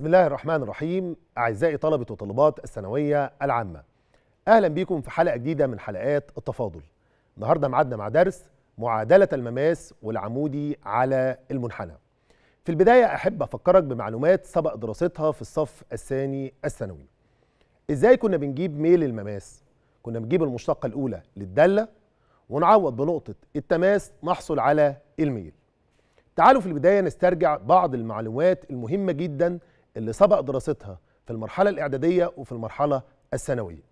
بسم الله الرحمن الرحيم أعزائي طلبة وطلبات الثانوية العامة أهلا بيكم في حلقة جديدة من حلقات التفاضل النهاردة معدنا مع درس معادلة المماس والعمودي على المنحنى في البداية أحب أفكرك بمعلومات سبق دراستها في الصف الثاني الثانوي إزاي كنا بنجيب ميل المماس؟ كنا بنجيب المشتقة الأولى للدالة ونعوض بنقطة التماس نحصل على الميل تعالوا في البداية نسترجع بعض المعلومات المهمة جداً اللي سبق دراستها في المرحلة الإعدادية وفي المرحلة الثانوية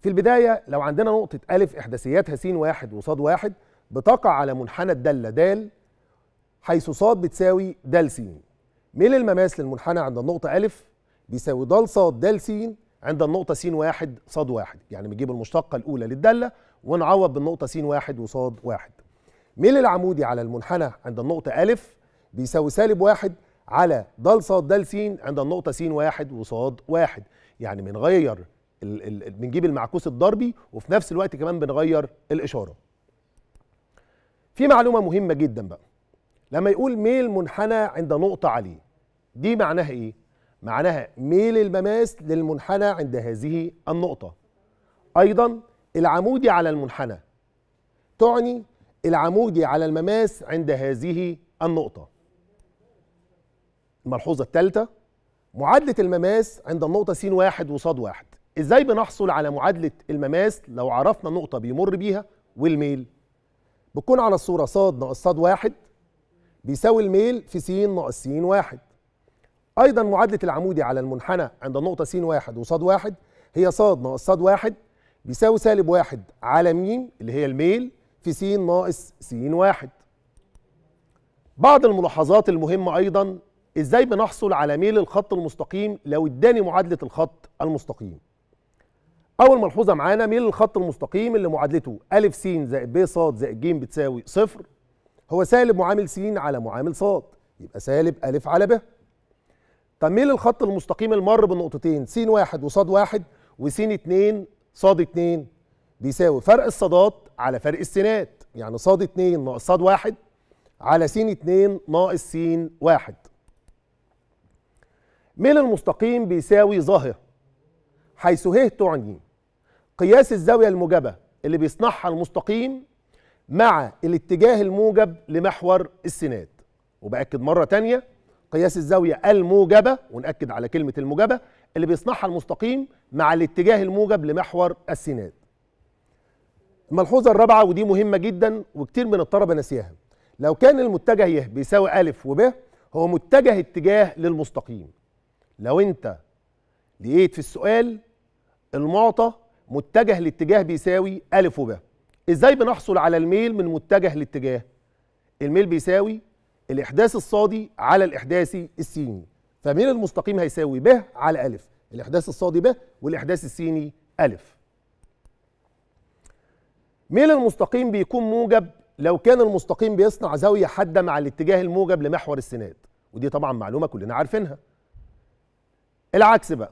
في البداية لو عندنا نقطة ألف إحداثياتها س واحد وصاد واحد بتقع على منحنى الدالة د حيث صاد بتساوي د س ميل المماس للمنحنى عند النقطة ألف بيساوي ضل صاد د س عند النقطة س واحد صاد واحد يعني بنجيب المشتقة الأولى للدالة ونعوض بالنقطة س واحد وصاد واحد ميل العمودي على المنحنى عند النقطة ألف بيساوي سالب واحد على ضل صاد دال س عند النقطة س واحد وصاد واحد يعني بنغير بنجيب المعكوس الضربي وفي نفس الوقت كمان بنغير الإشارة في معلومة مهمة جدا بقى لما يقول ميل منحنى عند نقطة عليه دي معناها إيه؟ معناها ميل المماس للمنحنى عند هذه النقطة أيضا العمودي على المنحنى تعني العمودي على المماس عند هذه النقطة الملحوظة الثالثة معادلة المماس عند النقطة س واحد وصاد واحد ازاي بنحصل على معادلة المماس لو عرفنا النقطة بيمر بيها والميل بتكون على الصورة ص ناقص ص واحد بيساوي الميل في س ناقص س واحد أيضا معادلة العمودي على المنحنى عند النقطة س واحد وص واحد هي ص ناقص ص واحد بيساوي سالب واحد على م اللي هي الميل في س ناقص س واحد بعض الملاحظات المهمة أيضا ازاي بنحصل على ميل الخط المستقيم لو اداني معادله الخط المستقيم اول ملحوظه معانا ميل الخط المستقيم اللي معادلته ا س زائد ب ص زائد ج بتساوي صفر هو سالب معامل س على معامل ص يبقى سالب ا على ب طب ميل الخط المستقيم المر بالنقطتين س واحد وص واحد وس اتنين ص اتنين بيساوي فرق الصادات على فرق السينات يعني ص اتنين ناقص ص واحد على س اتنين ناقص س واحد ميل المستقيم بيساوي ظاهر حيث ه تعني قياس الزاوية الموجبة اللي بيصنعها المستقيم مع الاتجاه الموجب لمحور السناد وبأكد مرة تانية قياس الزاوية الموجبة ونأكد على كلمة الموجبة اللي بيصنعها المستقيم مع الاتجاه الموجب لمحور السناد الملحوظة الرابعة ودي مهمة جدا وكتير من الطلبة نسيها لو كان المتجه ي بيساوي أ وب هو متجه اتجاه للمستقيم لو انت لقيت في السؤال المعطى متجه لاتجاه بيساوي ا وب ازاي بنحصل على الميل من متجه لاتجاه الميل بيساوي الإحداث الصادي على الإحداثي السيني فميل المستقيم هيساوي ب على ا الإحداث الصادي ب والإحداث السيني ا ميل المستقيم بيكون موجب لو كان المستقيم بيصنع زاوية حادة مع الاتجاه الموجب لمحور السناد ودي طبعا معلومة كلنا عارفينها العكس بقى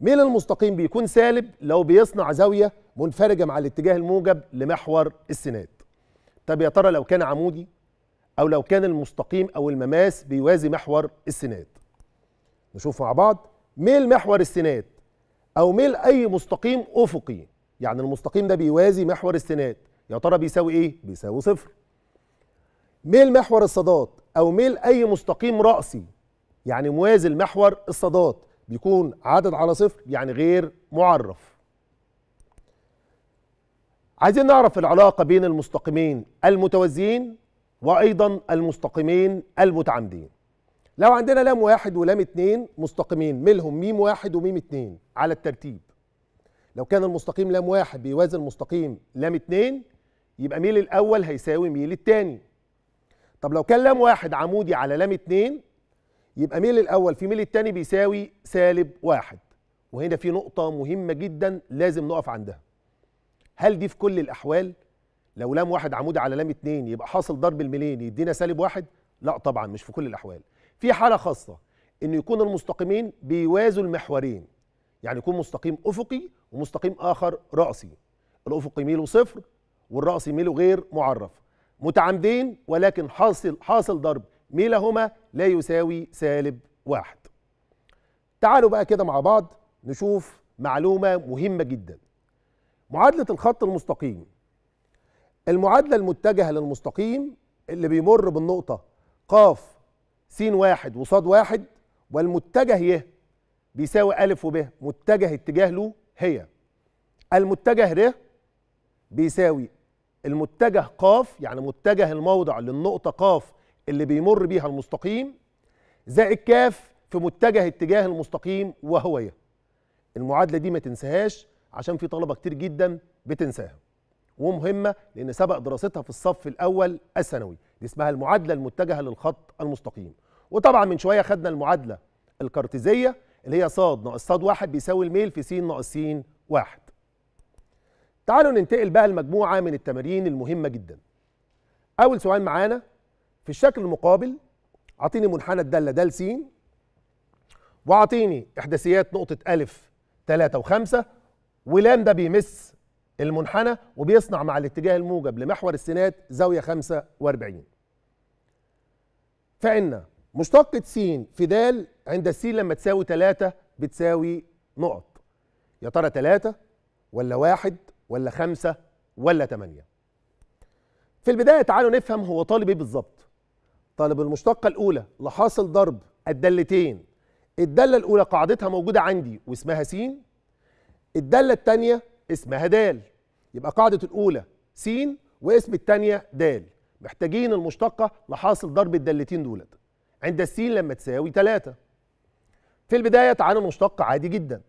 ميل المستقيم بيكون سالب لو بيصنع زاوية منفرجة مع الاتجاه الموجب لمحور السناد طب يا ترى لو كان عمودي أو لو كان المستقيم أو المماس بيوازي محور السناد نشوف مع بعض ميل محور السناد أو ميل أي مستقيم أفقي يعني المستقيم ده بيوازي محور السناد يا ترى بيساوي إيه؟ بيساوي صفر ميل محور الصادات أو ميل أي مستقيم رأسي يعني موازي لمحور الصادات بيكون عدد على صفر يعني غير معرف عايزين نعرف العلاقة بين المستقيمين المتوازيين وأيضا المستقيمين المتعامدين لو عندنا لام واحد ولام اتنين مستقيمين ملهم ميم واحد وميم اتنين على الترتيب لو كان المستقيم لام واحد بيوازي المستقيم لام اتنين يبقى ميل الأول هيساوي ميل التاني طب لو كان لام واحد عمودي على لام اتنين يبقى ميل الاول في ميل الثاني بيساوي سالب واحد وهنا في نقطة مهمة جدا لازم نقف عندها هل دي في كل الأحوال؟ لو لام واحد عمودي على لام اتنين يبقى حاصل ضرب الميلين يدينا سالب واحد؟ لا طبعا مش في كل الأحوال في حالة خاصة إن يكون المستقيمين بيوازوا المحورين يعني يكون مستقيم أفقي ومستقيم آخر رأسي الأفقي ميله صفر والرأسي ميله غير معرف متعمدين ولكن حاصل حاصل ضرب ميلهما لا يساوي سالب واحد تعالوا بقى كده مع بعض نشوف معلومة مهمة جدا معادلة الخط المستقيم المعادلة المتجهة للمستقيم اللي بيمر بالنقطة قاف س واحد وصاد واحد والمتجه يه بيساوي ألف وب متجه اتجاه له هي المتجه ر بيساوي المتجه قاف يعني متجه الموضع للنقطة قاف اللي بيمر بيها المستقيم زائد كاف في متجه اتجاه المستقيم وهو ي المعادله دي ما تنساهاش عشان في طلبه كتير جدا بتنساها ومهمه لان سبق دراستها في الصف الاول الثانوي دي اسمها المعادله المتجهه للخط المستقيم وطبعا من شويه خدنا المعادله الكارتيزيه اللي هي ص ناقص ص واحد بيساوي الميل في س ناقص س واحد تعالوا ننتقل بقى لمجموعه من التمارين المهمه جدا اول سؤال معانا في الشكل المقابل اعطيني منحنى الداله د س واعطيني احداثيات نقطه الف 3 و5 ولام ده بيمس المنحنى وبيصنع مع الاتجاه الموجب لمحور السينات زاويه 45 فان مشتقة س في د عند س لما تساوي 3 بتساوي نقط يا ترى 3 ولا 1 ولا 5 ولا 8 في البدايه تعالوا نفهم هو طالب ايه بالظبط طالب المشتقة الأولى لحاصل ضرب الدالتين الدالة الأولى قاعدتها موجودة عندي واسمها س الدالة الثانية اسمها د يبقى قاعدة الأولى س واسم الثانية د محتاجين المشتقة لحاصل ضرب الدالتين دولت عند السين لما تساوي 3 في البداية تعالى نشتق عادي جدا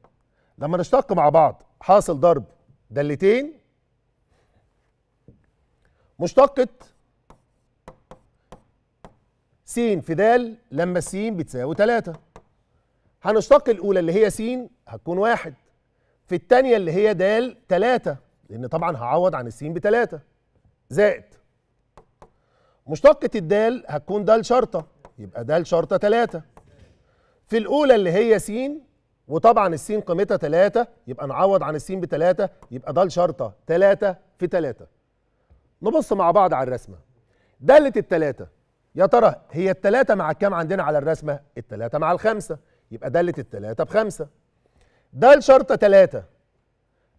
لما نشتق مع بعض حاصل ضرب دالتين مشتقة س في د لما س بتساوي 3 هنشتق الأولى اللي هي س هتكون واحد في الثانية اللي هي د 3 لأن طبعا هعوض عن السين بتلاتة زائد مشتقة الدال هتكون دال شرطة يبقى دال شرطة تلاتة في الأولى اللي هي س وطبعا السين قيمتها تلاتة يبقى نعوض عن السين بتلاتة يبقى دال شرطة تلاتة في تلاتة نبص مع بعض على الرسمة دالة التلاتة يا ترى هي التلاتة مع الكام عندنا على الرسمة التلاتة مع الخمسة يبقى دالة التلاتة بخمسة دال شرطة تلاتة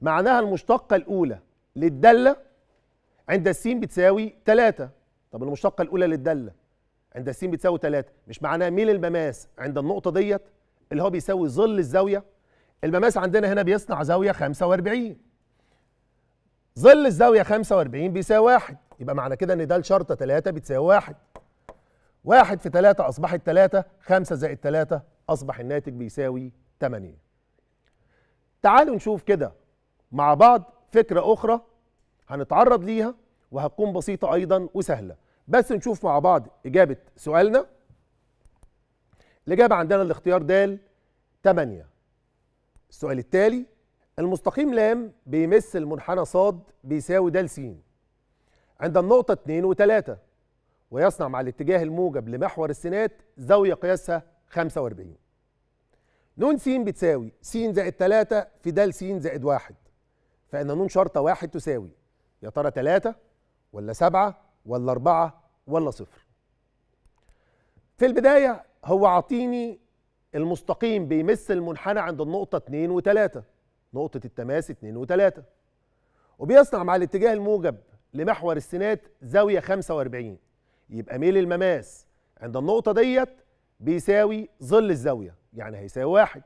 معناها المشتقة الأولى للدالة عند السين بتساوي تلاتة طب المشتقة الأولى للدالة عند السين بتساوي تلاتة مش معناها ميل المماس عند النقطة ديت اللي هو بيساوي ظل الزاوية المماس عندنا هنا بيصنع زاوية 45 ظل الزاوية 45 بيساوي واحد يبقى معنى كده ان دال شرطة تلاتة بتساوي واحد واحد في ثلاثة أصبحت ثلاثة خمسة زائد ثلاثة أصبح الناتج بيساوي 80 تعالوا نشوف كده مع بعض فكرة أخرى هنتعرض ليها وهتكون بسيطة أيضا وسهلة بس نشوف مع بعض إجابة سؤالنا الإجابة عندنا الاختيار د تمانية السؤال التالي المستقيم لام بيمس المنحنى ص بيساوي د س عند النقطة 2 و3 ويصنع مع الاتجاه الموجب لمحور السينات زاوية قياسها 45 نون س بتساوي س زائد 3 في د س زائد 1 فإن نون شرطة 1 تساوي يا ترى 3 ولا 7 ولا 4 ولا صفر في البداية هو عطيني المستقيم بيمس المنحنى عند النقطة 2 و3 نقطة التماس 2 و3 وبيصنع مع الاتجاه الموجب لمحور السينات زاوية 45 يبقى ميل المماس عند النقطه ديت بيساوي ظل الزاويه يعني هيساوي واحد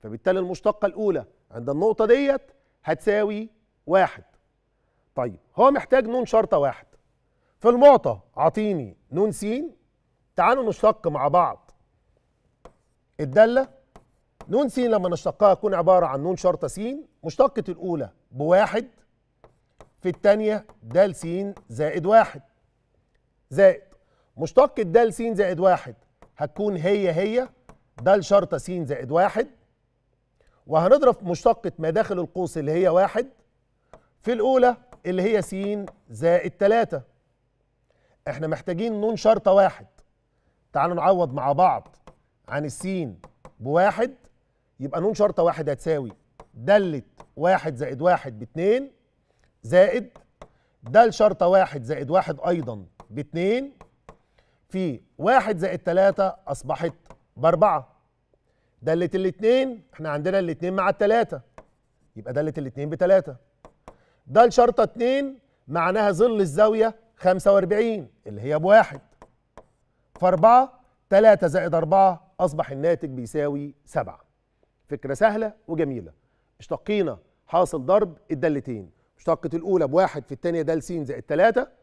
فبالتالي المشتقه الاولى عند النقطه ديت هتساوي واحد طيب هو محتاج نون شرطه واحد في المعطى عطيني نون سين تعالوا نشتق مع بعض الداله نون سين لما نشتقها تكون عباره عن نون شرطه سين مشتقه الاولى بواحد في الثانيه د سين زائد واحد زائد مشتق الدال س زائد واحد هتكون هي هي دال شرطة س زائد واحد وهنضرب مشتقة ما داخل القوس اللي هي واحد في الأولى اللي هي س زائد تلاتة احنا محتاجين نون شرطة واحد تعالوا نعوض مع بعض عن السين بواحد يبقى نون شرطة واحد هتساوي دلت واحد زائد واحد باتنين زائد دال شرطة واحد زائد واحد أيضا باتنين في واحد زائد تلاتة أصبحت بأربعة دالة الاتنين احنا عندنا الاتنين مع التلاتة يبقى دالة الاتنين بتلاتة ده الشرطة اتنين معناها ظل الزاوية خمسة واربعين اللي هي بواحد فأربعة تلاتة زائد أربعة أصبح الناتج بيساوي سبعة فكرة سهلة وجميلة اشتقينا حاصل ضرب الدالتين اشتقت الأولى بواحد في الثانية دال س زائد 3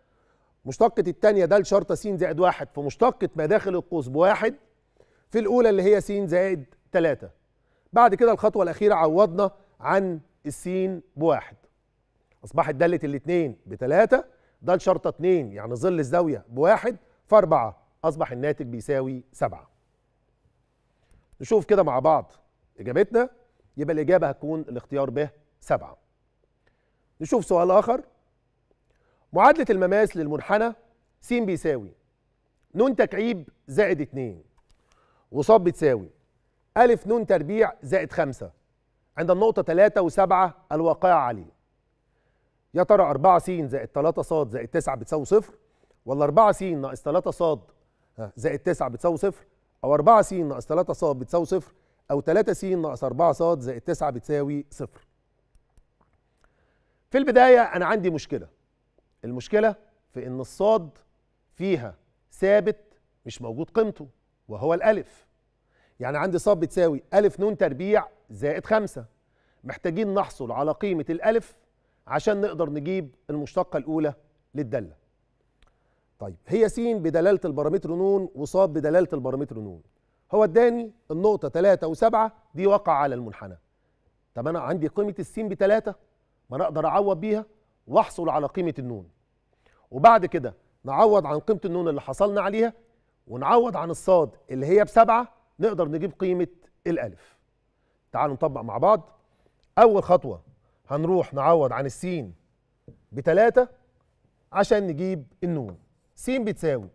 مشتقة التانية د شرطة س زائد واحد فمشتقة ما داخل القوس بواحد في الأولى اللي هي س زائد تلاتة بعد كده الخطوة الأخيرة عوضنا عن السين بواحد أصبحت دالة الاتنين بتلاتة د شرطة اتنين يعني ظل الزاوية بواحد فأربعة أصبح الناتج بيساوي سبعة نشوف كده مع بعض إجابتنا يبقى الإجابة هتكون الاختيار به سبعة نشوف سؤال آخر معادلة المماس للمنحنى س بيساوي ن تكعيب زائد 2 وص بتساوي أ ن تربيع زائد 5 عند النقطة 3 و7 الواقعة عليه يا ترى 4 س زائد 3 ص زائد 9 بتساوي صفر ولا 4 س ناقص 3 ص آه، زائد 9 بتساوي صفر أو 4 س ناقص 3 ص بتساوي صفر أو 3 س ناقص 4 ص زائد 9 بتساوي صفر في البداية أنا عندي مشكلة المشكلة في إن الصاد فيها ثابت مش موجود قيمته وهو الألف يعني عندي صاد بتساوي ألف نون تربيع زائد خمسة محتاجين نحصل على قيمة الألف عشان نقدر نجيب المشتقة الأولى للدالة طيب هي س بدلالة البارامتر ن وصاد بدلالة البارامتر ن هو اداني النقطة 3 و7 دي واقعة على المنحنى طب أنا عندي قيمة السين بتلاتة ما أنا أقدر أعوض بيها واحصل على قيمه النون وبعد كده نعوض عن قيمه النون اللي حصلنا عليها ونعوض عن الصاد اللي هي بسبعه نقدر نجيب قيمه الالف تعالوا نطبق مع بعض اول خطوه هنروح نعوض عن السين بتلاته عشان نجيب النون س بتساوي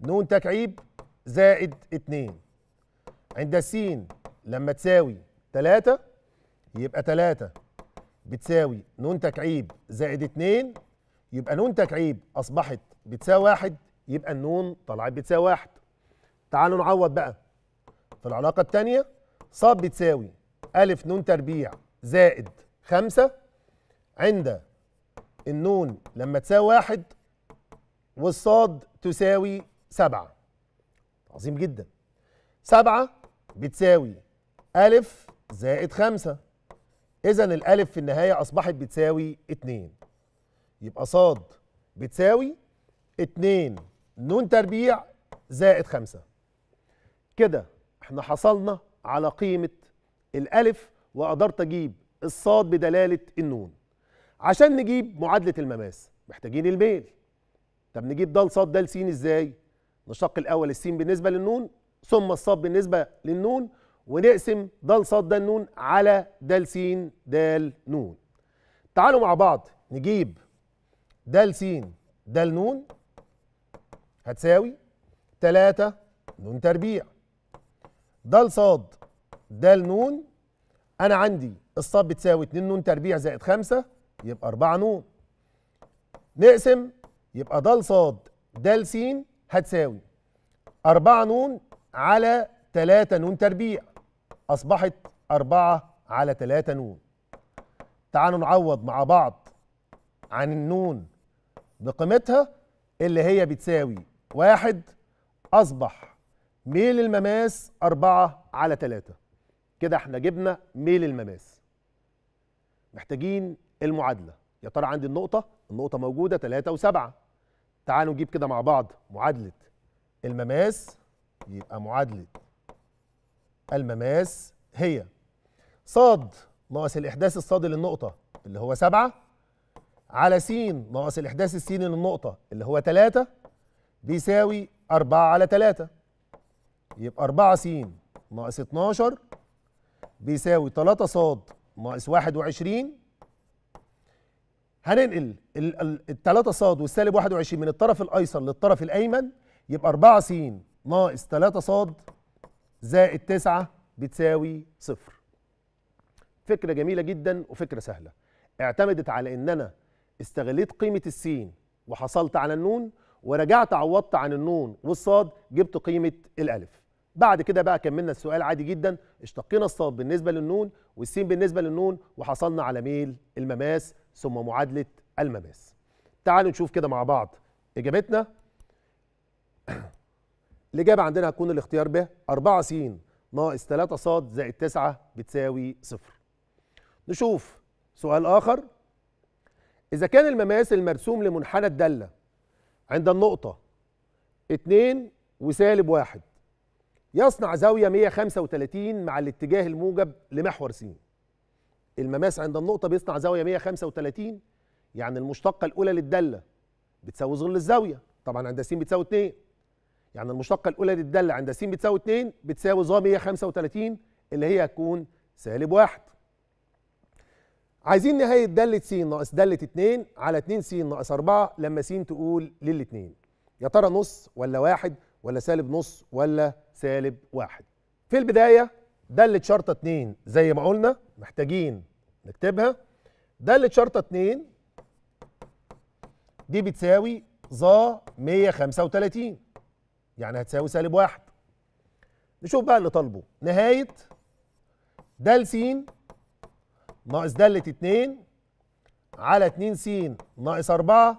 نون تكعيب زائد اتنين عند السين لما تساوي تلاته يبقى تلاته بتساوي نون تكعيب زائد اتنين يبقى نون تكعيب اصبحت بتساوي واحد يبقى النون طلعت بتساوي واحد تعالوا نعوض بقى في العلاقه الثانيه ص بتساوي ألف نون تربيع زائد خمسة عند النون لما تساوي واحد والصاد تساوي سبعة عظيم جدا سبعة بتساوي ألف زائد خمسة اذا الالف في النهايه اصبحت بتساوي اتنين يبقى صاد بتساوي اتنين نون تربيع زائد خمسة كده احنا حصلنا على قيمه الالف وقدرت اجيب الصاد بدلاله النون عشان نجيب معادله المماس محتاجين الميل طب نجيب ده صاد ده لسين ازاي نشق الاول السين بالنسبه للنون ثم الصاد بالنسبه للنون ونقسم د ص د ن على د س د ن تعالوا مع بعض نجيب د س د ن هتساوي 3 ن تربيع د ص د ن انا عندي الصاد بتساوي 2 ن تربيع زائد 5 يبقى 4 ن نقسم يبقى د ص د س هتساوي 4 ن على 3 ن تربيع أصبحت أربعة على تلاتة نون تعالوا نعوض مع بعض عن النون بقيمتها اللي هي بتساوي واحد أصبح ميل المماس أربعة على تلاتة كده احنا جبنا ميل المماس محتاجين المعادلة يا ترى عندي النقطة النقطة موجودة تلاتة وسبعة تعالوا نجيب كده مع بعض معادلة المماس يبقى معادلة المماس هي صاد ناقص الإحداث الصادي للنقطة اللي هو سبعة على س ناقص الإحداث السيني للنقطة اللي هو تلاتة بيساوي أربعة على تلاتة يبقى أربعة س ناقص اتناشر بيساوي تلاتة صاد ناقص واحد وعشرين هننقل التلاتة صاد والسالب واحد وعشرين من الطرف الأيسر للطرف الأيمن يبقى أربعة س ناقص تلاتة صاد زائد تسعة بتساوي صفر فكرة جميلة جدا وفكرة سهلة اعتمدت على ان انا استغليت قيمة السين وحصلت على النون ورجعت عوضت عن النون والصاد جبت قيمة الألف بعد كده بقى كملنا السؤال عادي جدا اشتقينا الصاد بالنسبة للنون والسين بالنسبة للنون وحصلنا على ميل المماس ثم معادلة المماس تعالوا نشوف كده مع بعض إجابتنا الإجابة عندنا هتكون الاختيار ب 4 س ناقص 3 ص زائد 9 بتساوي صفر. نشوف سؤال آخر إذا كان المماس المرسوم لمنحنى الدالة عند النقطة 2 وسالب 1 يصنع زاوية 135 مع الاتجاه الموجب لمحور س المماس عند النقطة بيصنع زاوية 135 يعني المشتقة الأولى للدالة بتساوي ظل الزاوية طبعا عند س بتساوي 2 يعني المشتقة الأولى للدالة عند س بتساوي 2 بتساوي ظا 135 اللي هي هتكون سالب 1 عايزين نهاية دالة س ناقص دالة 2 على 2 س ناقص 4 لما س تقول للاتنين. يا ترى نص ولا واحد ولا سالب نص ولا سالب واحد في البداية دالة شرطة 2 زي ما قلنا محتاجين نكتبها دالة شرطة 2 دي بتساوي ظا 135 يعني هتساوي سالب واحد نشوف بقى اللي طالبه نهاية د س ناقص د 2 على 2 س ناقص 4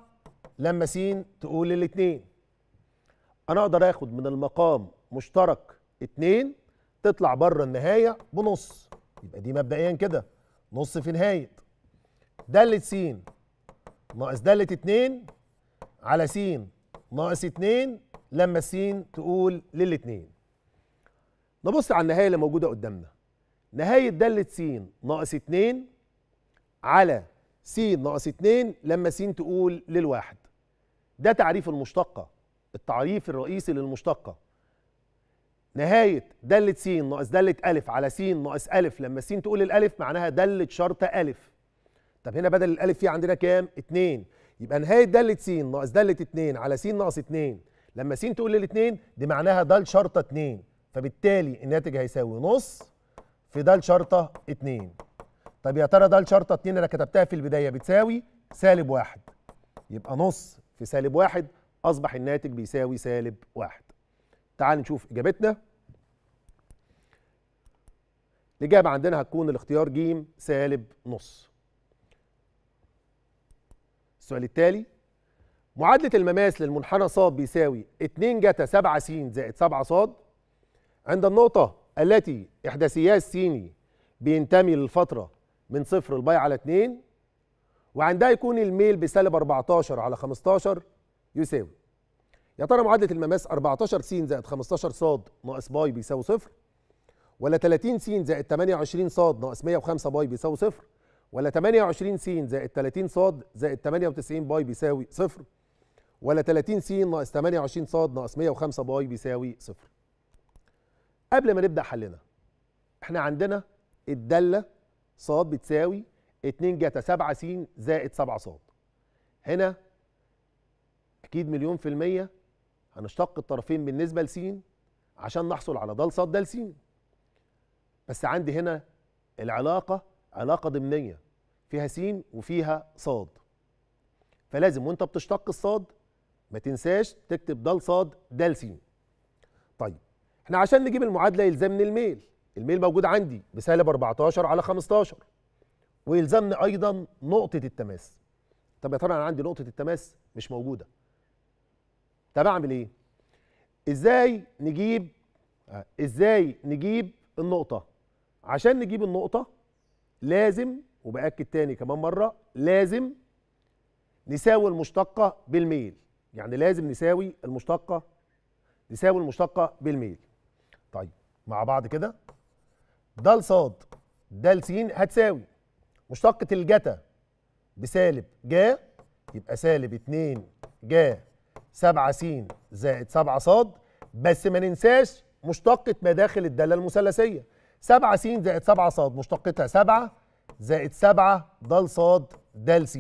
لما س تقول الاثنين انا اقدر اخد من المقام مشترك 2 تطلع بره النهايه بنص يبقى دي مبدئيا كده نص في نهايه د س ناقص د 2 على س ناقص 2 لما سين تقول للاتنين نبص على النهايه اللي موجوده قدامنا نهايه داله س ناقص اتنين على س ناقص اتنين لما س تقول للواحد ده تعريف المشتقه التعريف الرئيسي للمشتقه نهايه داله س ناقص داله ا على س ناقص ا لما س تقول الألف معناها داله شرط ا طب هنا بدل الالف في عندنا كام اتنين يبقى نهايه داله س ناقص داله اتنين على س ناقص اتنين لما س تقول للاثنين دي معناها د شرطه 2 فبالتالي الناتج هيساوي نص في د شرطه 2 طب يا ترى د شرطه 2 انا كتبتها في البدايه بتساوي سالب واحد يبقى نص في سالب واحد اصبح الناتج بيساوي سالب واحد تعال نشوف اجابتنا الاجابه عندنا هتكون الاختيار ج سالب نص السؤال التالي معادلة المماس للمنحنى صاد بيساوي 2 جتا 7 س زائد 7 ص عند النقطة التي إحداثياز س بينتمي للفترة من صفر الباي على 2 وعندها يكون الميل بسالب 14 على 15 يساوي يا ترى معادلة المماس 14 س زائد 15 ص ناقص باي بيساوي صفر ولا 30 س زائد 28 ص ناقص 105 باي بيساوي صفر ولا 28 س زائد 30 ص زائد 98 باي بيساوي صفر ولا 30 س ناقص 28 ص ناقص 105 باي بيساوي صفر قبل ما نبدا حلنا احنا عندنا الداله ص بتساوي 2 جتا 7 س زائد 7 ص هنا اكيد مليون في الميه هنشتق الطرفين بالنسبه لس عشان نحصل على دال ص د س بس عندي هنا العلاقه علاقه ضمنيه فيها س وفيها ص فلازم وانت بتشتق الصاد ما تنساش تكتب دال صاد دال س طيب احنا عشان نجيب المعادله يلزمنا الميل الميل موجود عندي بسالب 14 على 15 ويلزمني ايضا نقطه التماس طب يا ترى انا عندي نقطه التماس مش موجوده طب اعمل ايه ازاي نجيب ازاي نجيب النقطه عشان نجيب النقطه لازم وباكد تاني كمان مره لازم نساوي المشتقه بالميل يعني لازم نساوي المشتقه نساوي المشتقه بالميل طيب مع بعض كده د ص د س هتساوي مشتقه الجتا بسالب جا يبقى سالب 2 جا 7 س زائد 7 ص بس ما ننساش مشتقه ما داخل الداله المثلثيه 7 س زائد 7 ص مشتقتها 7 زائد 7 د ص د س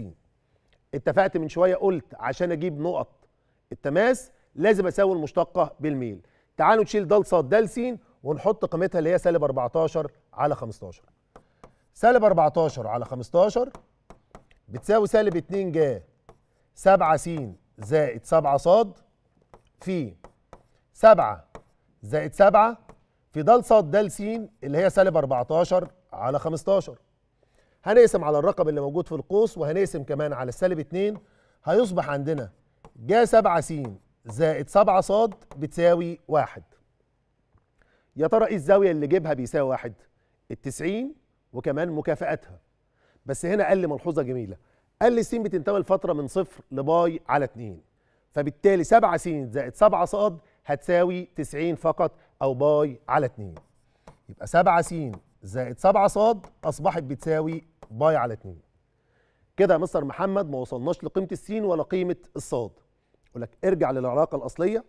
اتفقت من شويه قلت عشان اجيب نقط التماس لازم اساوي المشتقه بالميل تعالوا نشيل دال ص د س ونحط قيمتها اللي هي سالب 14 على 15 سالب 14 على 15 بتساوي سالب 2 ج 7 س زائد 7 ص في 7 زائد 7 في د ص د س اللي هي سالب 14 على 15 هنقسم على الرقم اللي موجود في القوس وهنقسم كمان على السالب 2 هيصبح عندنا جا 7 س زائد 7 ص بتساوي واحد يا ترى ايه الزاويه اللي جيبها بيساوي واحد ال 90 وكمان مكافاتها بس هنا قال لي ملحوظه جميله قال لي س بتنتمي الفترة من صفر لباي على 2 فبالتالي 7 س زائد 7 ص هتساوي 90 فقط او باي على 2 يبقى 7 س زائد 7 ص اصبحت بتساوي باي على 2 كده يا مستر محمد ما وصلناش لقيمه السين ولا قيمه الصاد يقول لك ارجع للعلاقه الاصليه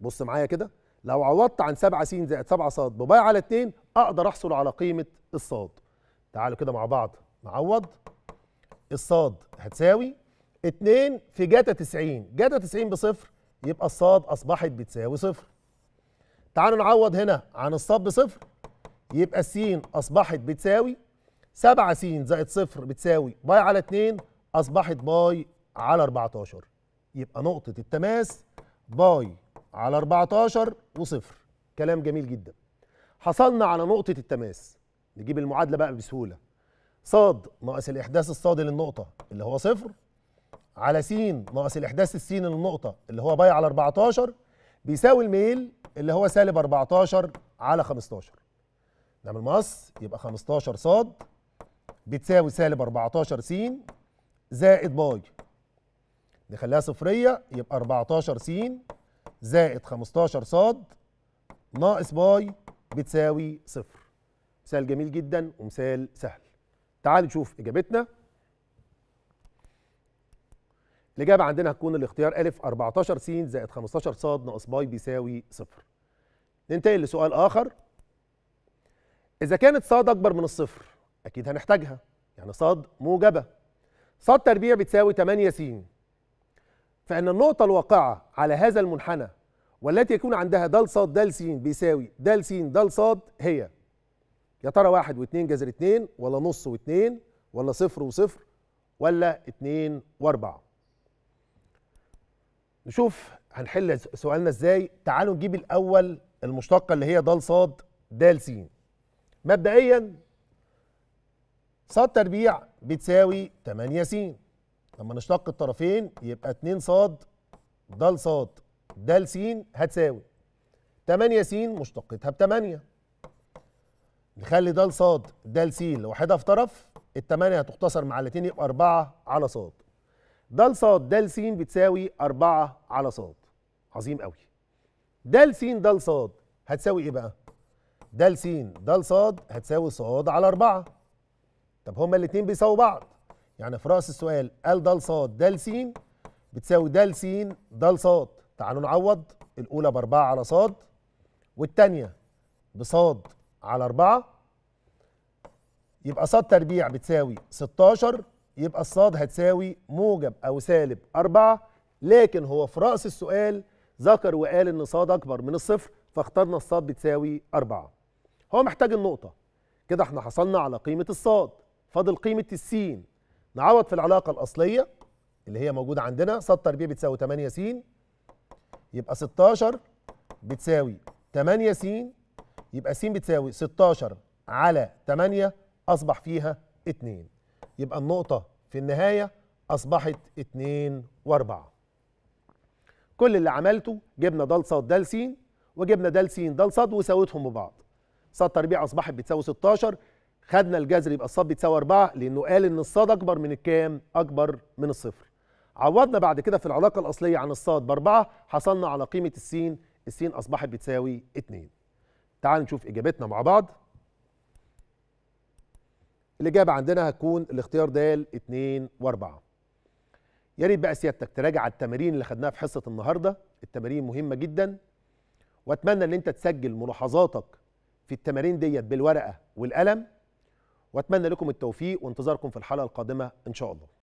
بص معايا كده لو عوضت عن 7 س زائد 7 ص بباي على 2 اقدر احصل على قيمه الصاد تعالوا كده مع بعض نعوض الصاد هتساوي 2 في جتا 90 جتا 90 بصفر يبقى الصاد اصبحت بتساوي صفر تعالوا نعوض هنا عن الصاد بصفر يبقى السين اصبحت بتساوي 7 س زائد صفر بتساوي باي على 2 اصبحت باي على 14 يبقى نقطه التماس باي على 14 وصفر كلام جميل جدا حصلنا على نقطه التماس نجيب المعادله بقى بسهوله ص ناقص الاحداث الصادي للنقطه اللي هو صفر على س ناقص الاحداث السين للنقطه اللي هو باي على 14 بيساوي الميل اللي هو سالب 14 على 15 نعمل مقص يبقى 15 صاد بتساوي سالب 14 س زائد باي نخليها صفريه يبقى 14 س زائد 15 ص ناقص باي بتساوي صفر مثال جميل جدا ومثال سهل تعالوا نشوف اجابتنا الإجابة عندنا هتكون الاختيار أ 14 س زائد 15 ص ناقص باي بيساوي صفر. ننتقل لسؤال آخر. إذا كانت ص أكبر من الصفر اكيد هنحتاجها يعني صاد موجبه صاد تربيع بتساوي 8 س فان النقطه الواقعه على هذا المنحنى والتي يكون عندها د ص د س بيساوي د س د ص هي يا ترى واحد واتنين جذر اتنين ولا نص واتنين ولا صفر وصفر ولا اتنين واربعة نشوف هنحل سؤالنا ازاي تعالوا نجيب الاول المشتقة اللي هي د ص د س مبدئيا ص تربيع بتساوي 8 س لما نشتق الطرفين يبقى 2 ص د ص د س هتساوي 8 س مشتقتها ب 8 نخلي د ص د س لوحدها في طرف ال 8 هتختصر مع ال 2 يبقى 4 على ص د ص د س بتساوي 4 على ص عظيم قوي د س د ص هتساوي ايه بقى؟ د س د ص هتساوي ص على 4 طب هما الاثنين بيساووا بعض يعني في راس السؤال قال د ص د س بتساوي د س د ص تعالوا نعوض الاولى ب 4 على ص والثانيه بص على 4 يبقى ص تربيع بتساوي 16 يبقى الصاد هتساوي موجب او سالب 4 لكن هو في راس السؤال ذكر وقال ان صاد اكبر من الصفر فاخترنا الصاد بتساوي 4 هو محتاج النقطه كده احنا حصلنا على قيمه الصاد فاضل قيمه السين نعوض في العلاقه الاصليه اللي هي موجوده عندنا سطر ب بتساوي 8 س يبقى 16 بتساوي 8 س يبقى س بتساوي 16 على 8 اصبح فيها 2 يبقى النقطه في النهايه اصبحت 2 و4 كل اللي عملته جبنا دال ص دال س وجبنا دال س دال ص وساوتهم ببعض سطر تربيع اصبحت بتساوي 16 خدنا الجذر يبقى الصاد بيتساوي 4 لانه قال ان الصاد اكبر من الكام اكبر من الصفر عوضنا بعد كده في العلاقه الاصليه عن الصاد باربعه حصلنا على قيمه السين السين اصبحت بتساوي 2 تعال نشوف اجابتنا مع بعض الاجابه عندنا هتكون الاختيار د 2 و4 يا ريت بقى سيادتك تراجع التمارين اللي خدناها في حصه النهارده التمارين مهمه جدا واتمنى ان انت تسجل ملاحظاتك في التمارين ديت بالورقه والقلم واتمنى لكم التوفيق وانتظاركم في الحلقه القادمه ان شاء الله